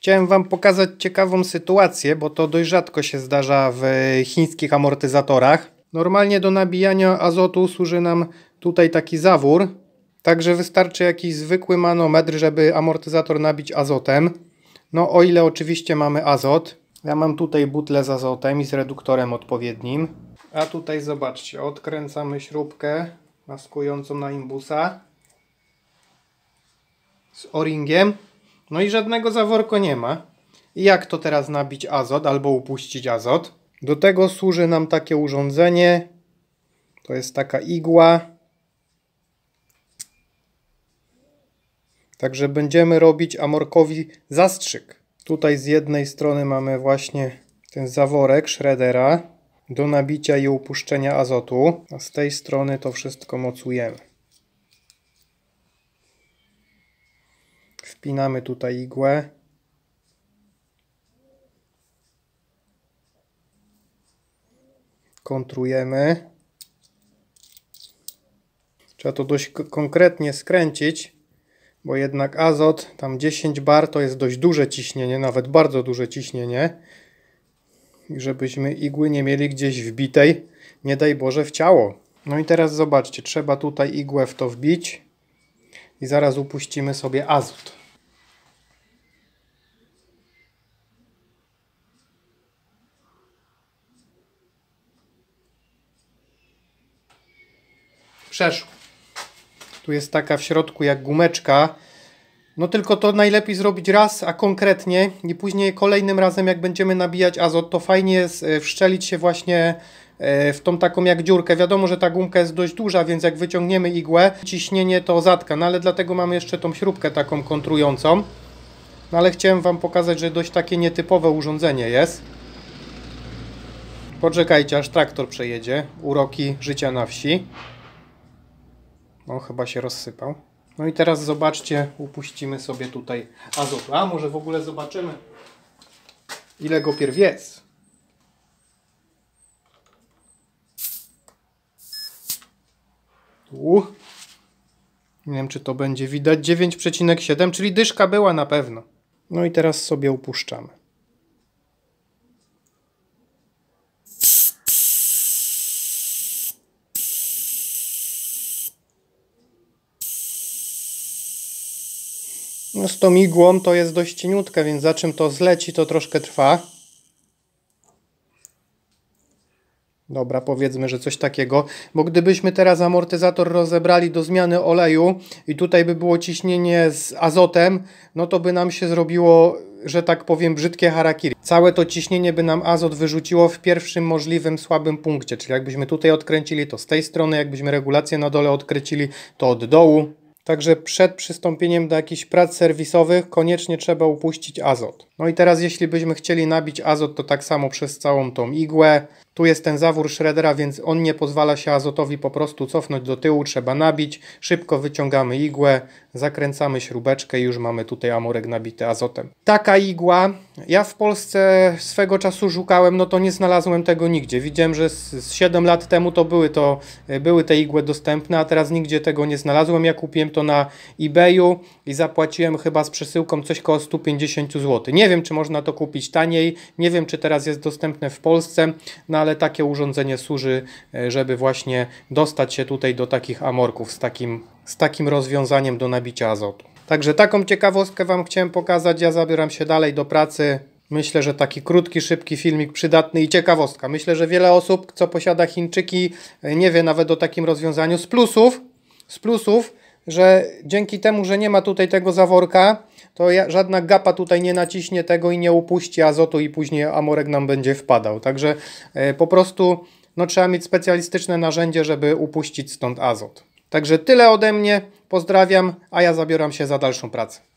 Chciałem Wam pokazać ciekawą sytuację, bo to dość rzadko się zdarza w chińskich amortyzatorach. Normalnie do nabijania azotu służy nam tutaj taki zawór, także wystarczy jakiś zwykły manometr, żeby amortyzator nabić azotem. No o ile oczywiście mamy azot. Ja mam tutaj butlę z azotem i z reduktorem odpowiednim. A tutaj zobaczcie, odkręcamy śrubkę maskującą na imbusa z o-ringiem no i żadnego zaworko nie ma. Jak to teraz nabić azot albo upuścić azot? Do tego służy nam takie urządzenie. To jest taka igła. Także będziemy robić amorkowi zastrzyk. Tutaj z jednej strony mamy właśnie ten zaworek Schroedera do nabicia i upuszczenia azotu, a z tej strony to wszystko mocujemy. Wpinamy tutaj igłę. Kontrujemy. Trzeba to dość konkretnie skręcić, bo jednak azot, tam 10 bar to jest dość duże ciśnienie, nawet bardzo duże ciśnienie. I żebyśmy igły nie mieli gdzieś wbitej, nie daj Boże, w ciało. No i teraz zobaczcie, trzeba tutaj igłę w to wbić i zaraz upuścimy sobie azot. przeszło. Tu jest taka w środku jak gumeczka. No tylko to najlepiej zrobić raz, a konkretnie i później kolejnym razem jak będziemy nabijać azot, to fajnie jest wszczelić się właśnie e, w tą taką jak dziurkę. Wiadomo, że ta gumka jest dość duża, więc jak wyciągniemy igłę, ciśnienie to zatka, no ale dlatego mamy jeszcze tą śrubkę taką kontrującą. No ale chciałem Wam pokazać, że dość takie nietypowe urządzenie jest. Poczekajcie, aż traktor przejedzie. Uroki życia na wsi. O, chyba się rozsypał. No i teraz zobaczcie, upuścimy sobie tutaj azot. A może w ogóle zobaczymy, ile go pierw jest. Tu. Nie wiem, czy to będzie widać. 9,7, czyli dyszka była na pewno. No i teraz sobie upuszczamy. No z tą igłą to jest dość cieniutka, więc za czym to zleci, to troszkę trwa. Dobra, powiedzmy, że coś takiego, bo gdybyśmy teraz amortyzator rozebrali do zmiany oleju i tutaj by było ciśnienie z azotem, no to by nam się zrobiło, że tak powiem, brzydkie harakiri. Całe to ciśnienie by nam azot wyrzuciło w pierwszym możliwym słabym punkcie, czyli jakbyśmy tutaj odkręcili to z tej strony, jakbyśmy regulację na dole odkręcili to od dołu, Także przed przystąpieniem do jakichś prac serwisowych koniecznie trzeba upuścić azot. No i teraz jeśli byśmy chcieli nabić azot, to tak samo przez całą tą igłę tu jest ten zawór shreddera, więc on nie pozwala się azotowi po prostu cofnąć do tyłu, trzeba nabić. Szybko wyciągamy igłę, zakręcamy śrubeczkę i już mamy tutaj amorek nabity azotem. Taka igła, ja w Polsce swego czasu szukałem, no to nie znalazłem tego nigdzie. Widziałem, że z 7 lat temu to były, to e, były te igły dostępne, a teraz nigdzie tego nie znalazłem. Ja kupiłem to na eBayu i zapłaciłem chyba z przesyłką coś koło 150 zł. Nie wiem, czy można to kupić taniej, nie wiem, czy teraz jest dostępne w Polsce. Na ale takie urządzenie służy, e, żeby właśnie dostać się tutaj do takich amorków z takim, z takim rozwiązaniem do nabicia azotu. Także taką ciekawostkę Wam chciałem pokazać. Ja zabieram się dalej do pracy. Myślę, że taki krótki, szybki filmik przydatny i ciekawostka. Myślę, że wiele osób, co posiada Chińczyki, e, nie wie nawet o takim rozwiązaniu z plusów. Z plusów że dzięki temu, że nie ma tutaj tego zaworka, to żadna gapa tutaj nie naciśnie tego i nie upuści azotu i później amorek nam będzie wpadał. Także e, po prostu no, trzeba mieć specjalistyczne narzędzie, żeby upuścić stąd azot. Także tyle ode mnie, pozdrawiam, a ja zabieram się za dalszą pracę.